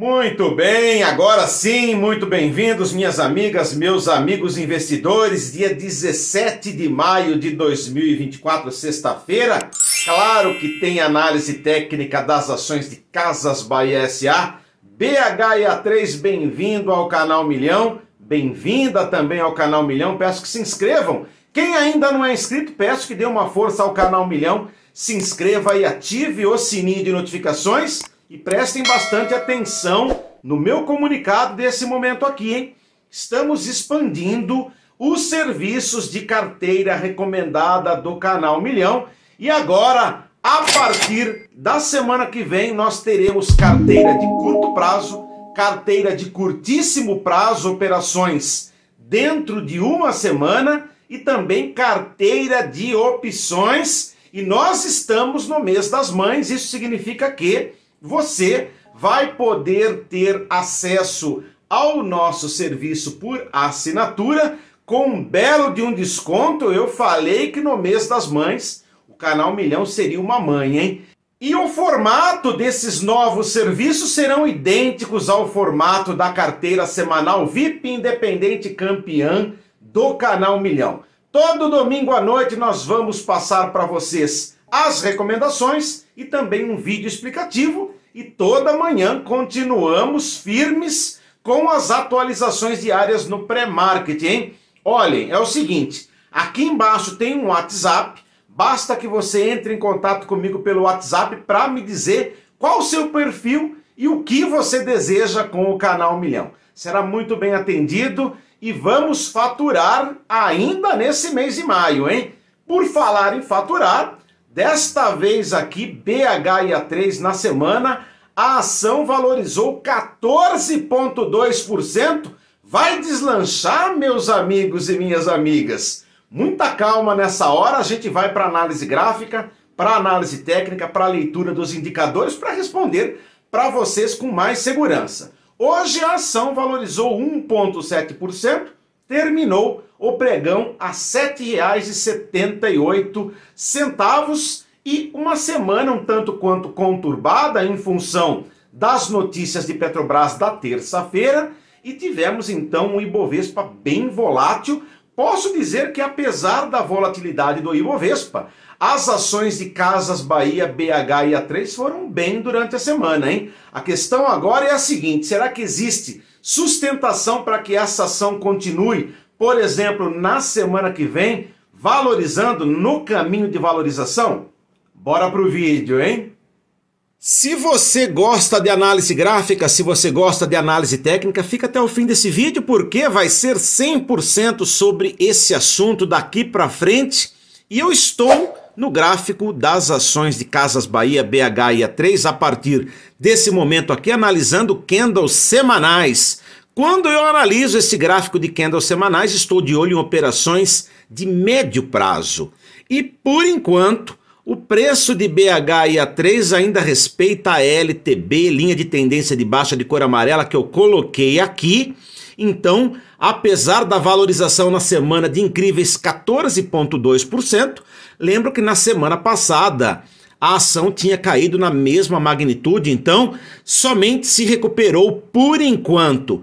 Muito bem, agora sim, muito bem-vindos, minhas amigas, meus amigos investidores. Dia 17 de maio de 2024, sexta-feira. Claro que tem análise técnica das ações de Casas Bahia SA. BHIA3, bem-vindo ao canal Milhão. Bem-vinda também ao canal Milhão. Peço que se inscrevam. Quem ainda não é inscrito, peço que dê uma força ao canal Milhão. Se inscreva e ative o sininho de notificações e prestem bastante atenção no meu comunicado desse momento aqui, hein? Estamos expandindo os serviços de carteira recomendada do canal Milhão e agora a partir da semana que vem nós teremos carteira de curto prazo, carteira de curtíssimo prazo, operações dentro de uma semana e também carteira de opções. E nós estamos no mês das mães, isso significa que você vai poder ter acesso ao nosso serviço por assinatura com um belo de um desconto. Eu falei que no mês das mães o canal Milhão seria uma mãe, hein? E o formato desses novos serviços serão idênticos ao formato da carteira semanal VIP Independente Campeã do canal Milhão. Todo domingo à noite nós vamos passar para vocês as recomendações e também um vídeo explicativo e toda manhã continuamos firmes com as atualizações diárias no pré marketing Olhem, é o seguinte, aqui embaixo tem um WhatsApp, basta que você entre em contato comigo pelo WhatsApp para me dizer qual o seu perfil e o que você deseja com o canal Milhão. Será muito bem atendido e vamos faturar ainda nesse mês de maio, hein? Por falar em faturar, Desta vez aqui, BH e A3 na semana, a ação valorizou 14,2%. Vai deslanchar, meus amigos e minhas amigas. Muita calma nessa hora, a gente vai para análise gráfica, para análise técnica, para leitura dos indicadores, para responder para vocês com mais segurança. Hoje a ação valorizou 1,7%, terminou o pregão a R$ 7,78 e uma semana um tanto quanto conturbada em função das notícias de Petrobras da terça-feira e tivemos então um Ibovespa bem volátil. Posso dizer que apesar da volatilidade do Ibovespa, as ações de Casas Bahia, BH e A3 foram bem durante a semana, hein? A questão agora é a seguinte: será que existe sustentação para que essa ação continue, por exemplo, na semana que vem, valorizando no caminho de valorização? Bora pro vídeo, hein? Se você gosta de análise gráfica, se você gosta de análise técnica, fica até o fim desse vídeo porque vai ser 100% sobre esse assunto daqui para frente. E eu estou no gráfico das ações de Casas Bahia, BH e A3 a partir desse momento aqui, analisando candles semanais. Quando eu analiso esse gráfico de candles semanais, estou de olho em operações de médio prazo. E por enquanto, o preço de BH e A3 ainda respeita a LTB, linha de tendência de baixa de cor amarela que eu coloquei aqui. Então, apesar da valorização na semana de incríveis 14,2%, lembro que na semana passada a ação tinha caído na mesma magnitude, então somente se recuperou por enquanto.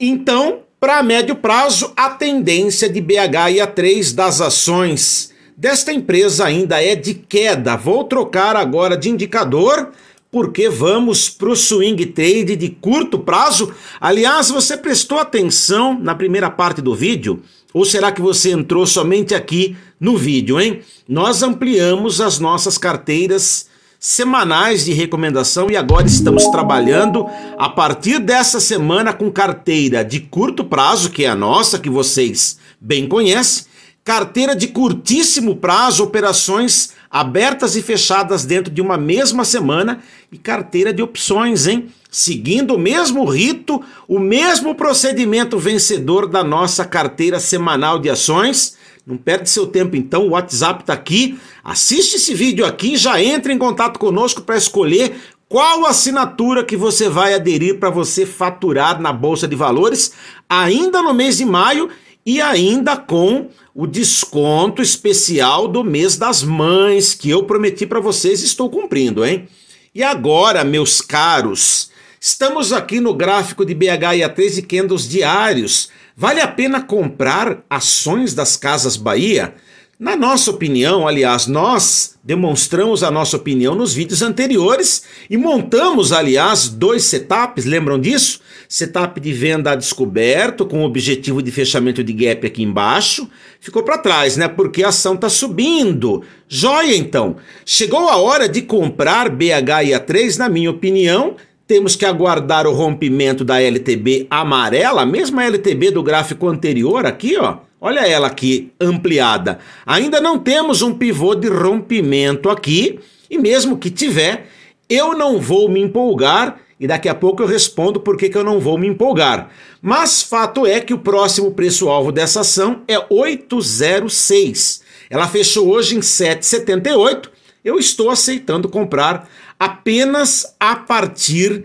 Então, para médio prazo, a tendência de BHIA3 das ações desta empresa ainda é de queda. Vou trocar agora de indicador porque vamos para o swing trade de curto prazo. Aliás, você prestou atenção na primeira parte do vídeo? Ou será que você entrou somente aqui no vídeo, hein? Nós ampliamos as nossas carteiras semanais de recomendação e agora estamos trabalhando a partir dessa semana com carteira de curto prazo, que é a nossa, que vocês bem conhecem, carteira de curtíssimo prazo, operações abertas e fechadas dentro de uma mesma semana e carteira de opções, hein? Seguindo o mesmo rito, o mesmo procedimento vencedor da nossa carteira semanal de ações. Não perde seu tempo então, o WhatsApp está aqui. Assiste esse vídeo aqui, já entre em contato conosco para escolher qual assinatura que você vai aderir para você faturar na bolsa de valores ainda no mês de maio e ainda com o desconto especial do mês das mães que eu prometi para vocês e estou cumprindo, hein? E agora, meus caros, estamos aqui no gráfico de BH a e candles diários. Vale a pena comprar ações das Casas Bahia? Na nossa opinião, aliás, nós demonstramos a nossa opinião nos vídeos anteriores e montamos, aliás, dois setups, lembram disso? Setup de venda a descoberto com o objetivo de fechamento de gap aqui embaixo. Ficou para trás, né? Porque a ação está subindo. Joia então. Chegou a hora de comprar BHIA3, na minha opinião, temos que aguardar o rompimento da LTB amarela, a mesma LTB do gráfico anterior aqui, ó. Olha ela aqui ampliada. Ainda não temos um pivô de rompimento aqui, e mesmo que tiver, eu não vou me empolgar e daqui a pouco eu respondo por que, eu não vou me empolgar. Mas fato é que o próximo preço-alvo dessa ação é 806. Ela fechou hoje em 7,78. Eu estou aceitando comprar apenas a partir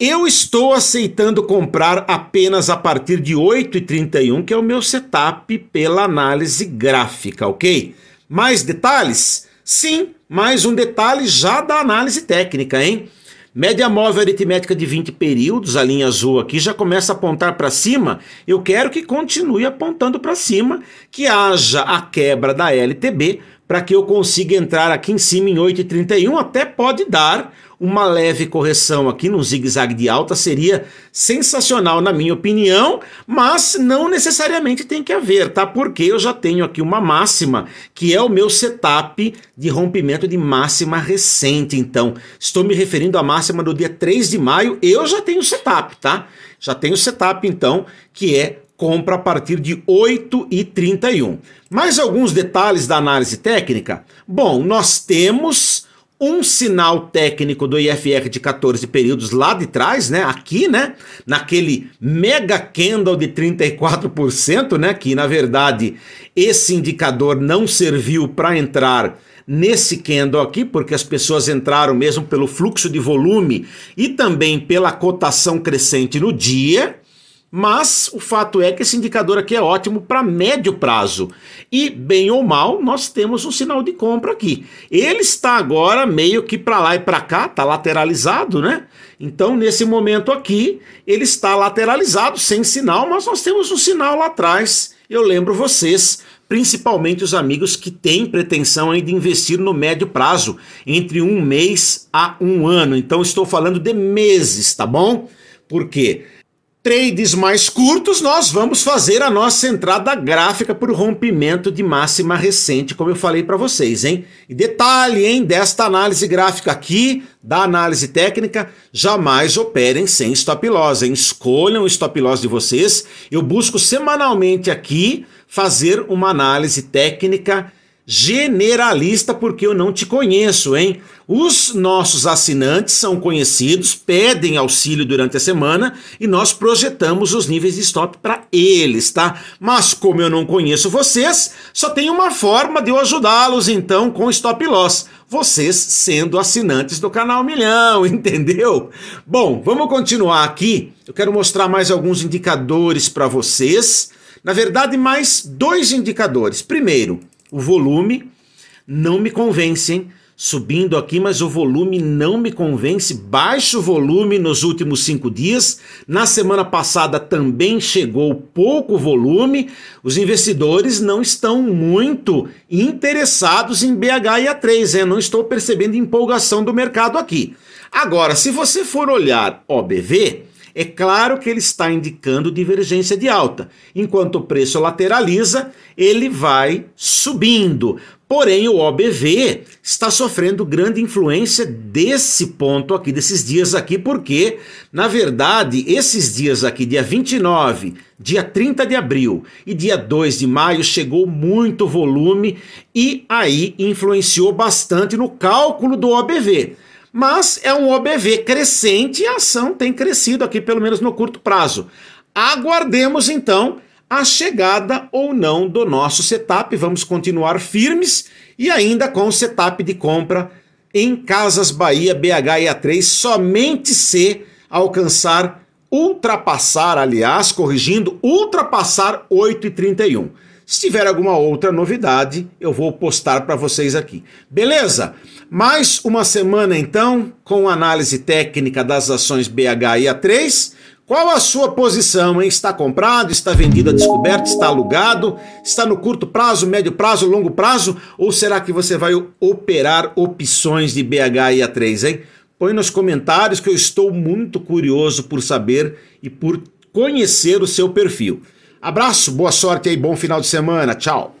eu estou aceitando comprar apenas a partir de 8,31, que é o meu setup pela análise gráfica, ok? Mais detalhes? Sim, mais um detalhe já da análise técnica, hein? Média móvel aritmética de 20 períodos, a linha azul aqui já começa a apontar para cima. Eu quero que continue apontando para cima, que haja a quebra da LTB para que eu consiga entrar aqui em cima em 8,31, até pode dar uma leve correção aqui no zigue-zague de alta seria sensacional, na minha opinião, mas não necessariamente tem que haver, tá? Porque eu já tenho aqui uma máxima, que é o meu setup de rompimento de máxima recente. Então, estou me referindo à máxima do dia 3 de maio, eu já tenho setup, tá? Já tenho setup, então, que é compra a partir de 8,31. Mais alguns detalhes da análise técnica? Bom, nós temos um sinal técnico do IFR de 14 períodos lá de trás, né? Aqui, né? Naquele mega candle de 34%, né? Que na verdade esse indicador não serviu para entrar nesse candle aqui, porque as pessoas entraram mesmo pelo fluxo de volume e também pela cotação crescente no dia, mas o fato é que esse indicador aqui é ótimo para médio prazo. E, bem ou mal, nós temos um sinal de compra aqui. Ele está agora meio que para lá e para cá, está lateralizado, né? Então, nesse momento aqui, ele está lateralizado, sem sinal, mas nós temos um sinal lá atrás. Eu lembro vocês, principalmente os amigos que têm pretensão de investir no médio prazo, entre um mês a um ano. Então, estou falando de meses, tá bom? Por quê? Porque trades mais curtos, nós vamos fazer a nossa entrada gráfica por rompimento de máxima recente, como eu falei para vocês, hein? E detalhe, hein, desta análise gráfica aqui, da análise técnica, jamais operem sem stop loss, hein? Escolham o stop loss de vocês. Eu busco semanalmente aqui fazer uma análise técnica generalista porque eu não te conheço, hein? Os nossos assinantes são conhecidos, pedem auxílio durante a semana e nós projetamos os níveis de stop para eles, tá? Mas como eu não conheço vocês, só tem uma forma de eu ajudá-los então com stop loss. Vocês sendo assinantes do canal Milhão, entendeu? Bom, vamos continuar aqui. Eu quero mostrar mais alguns indicadores para vocês. Na verdade, mais dois indicadores. Primeiro, o volume não me convence, hein? Subindo aqui, mas o volume não me convence. Baixo volume nos últimos cinco dias. Na semana passada também chegou pouco volume. Os investidores não estão muito interessados em BH e A3, hein? Não estou percebendo empolgação do mercado aqui. Agora, se você for olhar OBV, é claro que ele está indicando divergência de alta. Enquanto o preço lateraliza, ele vai subindo. Porém, o OBV está sofrendo grande influência desse ponto aqui, desses dias aqui, porque, na verdade, esses dias aqui, dia 29, dia 30 de abril e dia 2 de maio, chegou muito volume e aí influenciou bastante no cálculo do OBV. Mas é um OBV crescente e a ação tem crescido aqui, pelo menos no curto prazo. Aguardemos então a chegada ou não do nosso setup. Vamos continuar firmes e ainda com o setup de compra em Casas Bahia BH e A3, somente se alcançar, ultrapassar, aliás, corrigindo, ultrapassar 8,31. Se tiver alguma outra novidade, eu vou postar para vocês aqui. Beleza? Mais uma semana então com análise técnica das ações BH e A3. Qual a sua posição? Hein? Está comprado, está vendido descoberto, está alugado, está no curto prazo, médio prazo, longo prazo? Ou será que você vai operar opções de BH e A3, hein? Põe nos comentários que eu estou muito curioso por saber e por conhecer o seu perfil. Abraço, boa sorte e bom final de semana. Tchau.